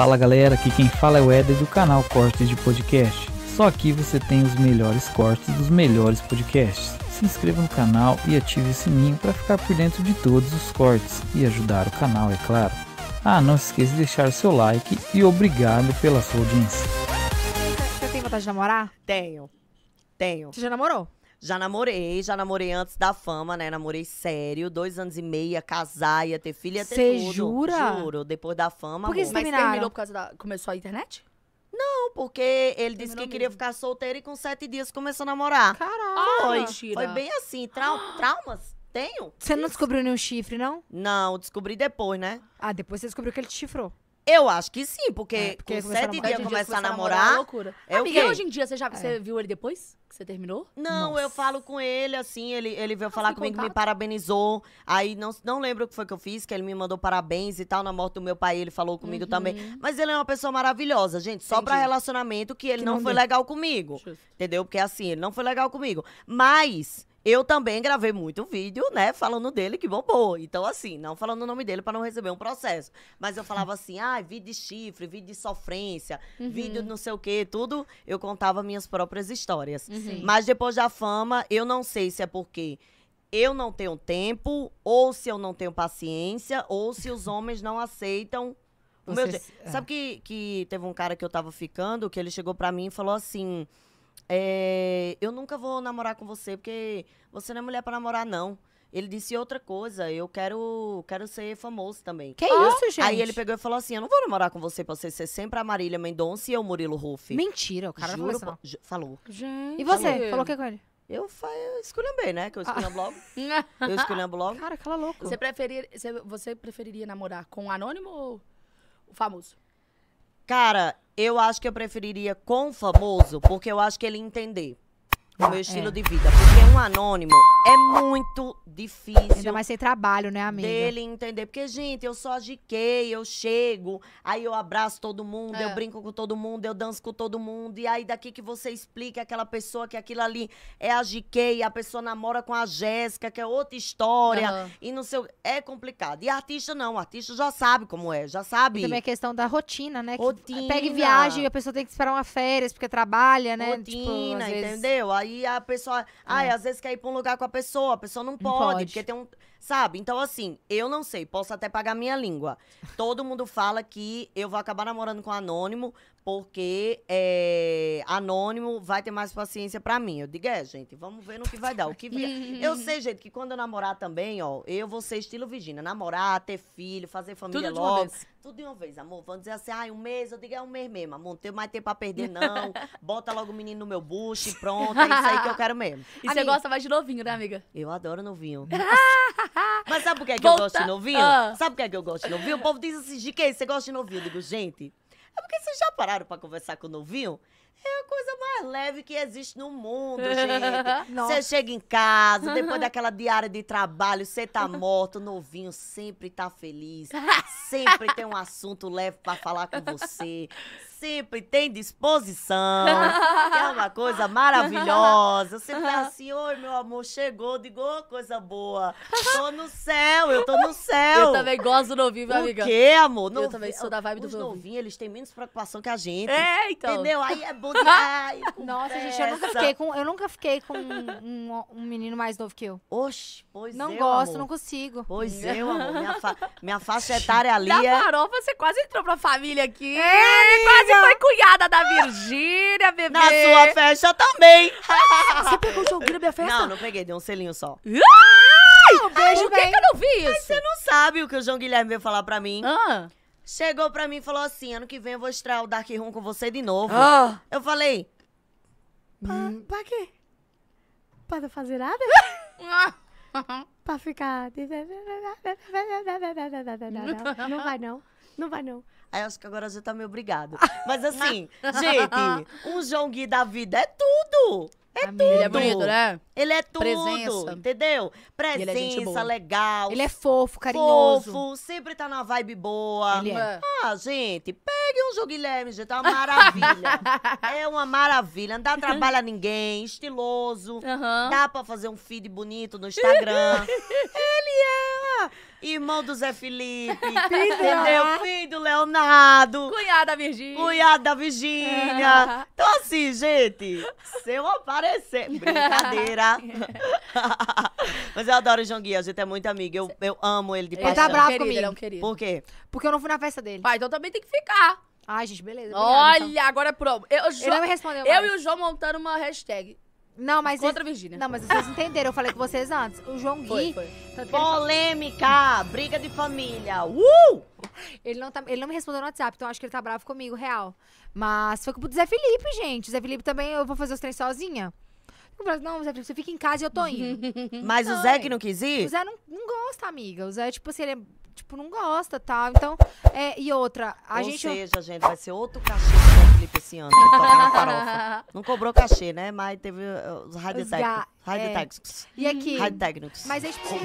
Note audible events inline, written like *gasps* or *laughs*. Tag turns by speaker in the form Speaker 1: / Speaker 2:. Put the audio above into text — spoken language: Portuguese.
Speaker 1: Fala galera, aqui quem fala é o Eder do canal Cortes de Podcast. Só aqui você tem os melhores cortes dos melhores podcasts. Se inscreva no canal e ative o sininho para ficar por dentro de todos os cortes e ajudar o canal, é claro. Ah, não se esqueça de deixar o seu like e obrigado pela sua audiência. Você tem vontade de namorar? Tenho. Tenho. Você já namorou? Já namorei, já namorei antes da fama, né? Namorei sério, dois anos e meio, casar, ia ter filha, ia ter tudo. jura? Juro, depois da fama, Por que amor. Mas terminou por causa da... Começou a internet? Não, porque ele disse que queria ficar solteiro e com sete dias começou a namorar. Caralho. Foi. mentira. Foi bem assim. trau- *gasps* traumas? Tenho? Você não descobriu nenhum chifre, não? Não, descobri depois, né? Ah, depois você descobriu que ele te chifrou. Eu acho que sim, porque, é, porque com sete dias começar a namorar. É loucura. É Amiga, hoje em dia você já é. você viu ele depois? Que você terminou? Não, Nossa. eu falo com ele, assim, ele, ele veio falar comigo, contato. me parabenizou. Aí não, não lembro o que foi que eu fiz, que ele me mandou parabéns e tal. Na morte do meu pai, ele falou comigo uhum. também. Mas ele é uma pessoa maravilhosa, gente. Só Entendi. pra relacionamento que ele que não, não, foi legal comigo. Justo. Entendeu? Porque assim, ele não foi legal comigo. Mas eu também gravei muito vídeo, né, falando dele que bombou. Então, assim, não falando o nome dele para não receber um processo. Mas eu falava assim, ah, vídeo de chifre, vídeo de sofrência, uhum. vídeo de não sei o quê, tudo. Eu contava minhas próprias histórias. Uhum. Mas depois da fama, eu não sei se é porque eu não tenho tempo, ou se eu não tenho paciência, ou se os *laughs* homens não aceitam o meu... É. Sabe que, que teve um cara que eu tava ficando, que ele chegou para mim e falou assim é, eu nunca vou namorar com você, porque você não é mulher para namorar, não. Ele disse outra coisa, eu quero, quero ser famoso também. Que oh, isso, gente? Aí ele pegou e falou assim: Eu não vou namorar com você pra você ser sempre a Marília Mendonça e eu, Murilo Ruff. Mentira, o cara Juro, falou. falou. Gente. E você? Falou o que com ele? Eu, eu bem, né? Que eu escolhi ah. blog. *laughs* eu esculhambo blog. Cara, aquela é louco. Você, preferir, você preferiria namorar com o anônimo ou o famoso? Cara, eu acho que eu preferiria com o famoso, porque eu acho que ele entender no é, meu estilo é. de vida. Porque um anônimo é muito difícil. Ainda mais sem trabalho, né, amiga? Dele entender. Porque, gente, eu só agiquei, eu chego, aí eu abraço todo mundo, é. eu brinco com todo mundo, eu danço com todo mundo. E aí daqui que você explica é aquela pessoa que aquilo ali é a agiquei, a pessoa namora com a Jéssica, que é outra história. Uhum. E não sei É complicado. E artista não, artista já sabe como é, já sabe. E também é questão da rotina, né? Rotina. Pega viagem e a pessoa tem que esperar uma férias porque trabalha, né? Tipo, rotina, tipo, vezes... entendeu? Aí Aí a pessoa. É. Ai, às vezes quer ir pra um lugar com a pessoa, a pessoa não, não pode, porque tem um. Sabe? Então, assim, eu não sei, posso até pagar minha língua. Todo mundo fala que eu vou acabar namorando com anônimo, porque é, anônimo vai ter mais paciência para mim. Eu digo, é, gente, vamos ver no que vai dar. O que vier. *laughs* eu sei, gente, que quando eu namorar também, ó, eu vou ser estilo Virginia. Namorar, ter filho, fazer família Tudo logo. De Tudo de uma vez, amor. Vamos dizer assim, ai, um mês, eu digo, é um mês mesmo, amor. Não tenho mais tempo pra perder, *laughs* não. Bota logo o menino no meu bucho e pronto. É isso aí que eu quero mesmo. E você gosta mais de novinho, né, amiga? Eu adoro novinho. *laughs* Mas sabe por que, é que eu gosto de novinho? Ah. Sabe por que, é que eu gosto de novinho? O povo diz assim, de quem você gosta de novinho? Eu digo, gente, é porque vocês já pararam para conversar com o novinho? É a coisa mais leve que existe no mundo, *laughs* gente. Você chega em casa, depois *laughs* daquela diária de trabalho, você tá morto, novinho, sempre tá feliz. Sempre tem um assunto leve para falar com você. Sempre tem disposição. é uma coisa maravilhosa. Você fala assim, oi, meu amor, chegou, digo, oh, coisa boa. Tô no céu, eu tô no céu. Eu também gosto do novinho, meu amigo. O quê, amor? eu também sou da vibe do novinho. Os novinhos, eles têm menos preocupação que a gente. É, então. Entendeu? Aí é bom mundo. *laughs* Ai, Nossa, pressa. gente, eu nunca fiquei com, eu nunca fiquei com um, um, um menino mais novo que eu. Oxe, pois não eu, é, gosto, amor. não consigo. Pois eu, é, amor. Minha, fa minha faixa etária ali da farofa, é você quase entrou pra família aqui. É, quase foi cunhada da Virgínia, bebê. Na sua festa também. *laughs* você pegou o joguinho da minha festa? Não, não peguei. Dei um selinho só. Ah! Beijo, Ai, por que, que eu não vi isso? você não sabe o que o João Guilherme veio falar pra mim. Ah. Chegou pra mim e falou assim: ano que vem eu vou estrear o Dark Room com você de novo. Oh. Eu falei. Pra, hum. pra quê? Pra não fazer nada? *laughs* pra ficar. Não vai, não. Não vai, não. Aí acho que agora você tá meio obrigado. Mas assim, *laughs* gente, um João da vida é tudo. É, é tudo. Ele é bonito, né? Ele é tudo, Presença. entendeu? É Presença, é legal. Ele é fofo, carinhoso. Fofo, sempre tá na vibe boa. Ele é. Ah, gente, pega peguei um, jogo Guilherme, gente. É uma maravilha. *laughs* é uma maravilha. Não dá trabalho a ninguém, estiloso. Uhum. Dá pra fazer um feed bonito no Instagram. *laughs* Ele é irmão do Zé Felipe. entendeu? Filho do Leonardo. Cunhada Virgínia. Cunhada Virgínia. então, assim, gente, se eu aparecer. Brincadeira. *laughs* *laughs* Mas eu adoro o João Gui, a gente é muito amigo. Eu, eu amo ele de ele tá paixão. Ele tá bravo querido, comigo. Ele é um querido. Por quê? Porque eu não fui na festa dele. Ah, então também tem que ficar. Ai, gente, beleza. Olha, então. agora é promo. Eu, João, ele não me respondeu Eu e o João montando uma hashtag. Não, mas. Contra a Virgínia. Não, mas vocês entenderam, eu falei com vocês antes. O João Gui. Foi, foi. Tá Polêmica! Briga de família! Uh! Ele não, tá, ele não me respondeu no WhatsApp, então acho que ele tá bravo comigo, real. Mas foi com o Zé Felipe, gente. Zé Felipe também, eu vou fazer os três sozinha. Eu não, Zé, você fica em casa e eu tô indo. *laughs* Mas não, o Zé é. que não quis ir? O Zé não, não gosta, amiga. O Zé, tipo assim, ele é, tipo, não gosta, tal Então, é, e outra, a Ou gente... Ou seja, gente, vai ser outro cachê do Felipe esse ano, que toca na farofa. *laughs* Não cobrou cachê, né? Mas teve uh, os radiotécnicos. Ga... É. E aqui... Radiotécnicos. Mas é tipo...